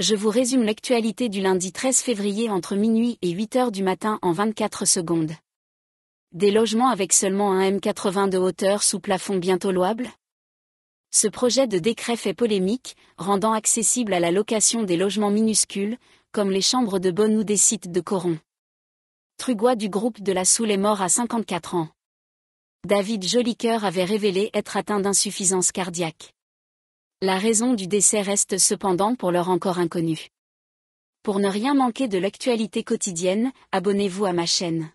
Je vous résume l'actualité du lundi 13 février entre minuit et 8 heures du matin en 24 secondes. Des logements avec seulement un M80 de hauteur sous plafond bientôt louable Ce projet de décret fait polémique, rendant accessible à la location des logements minuscules, comme les chambres de bonne ou des sites de Coron. Trugois du groupe de la Soule est mort à 54 ans. David Jolicoeur avait révélé être atteint d'insuffisance cardiaque. La raison du décès reste cependant pour l'heure encore inconnue. Pour ne rien manquer de l'actualité quotidienne, abonnez-vous à ma chaîne.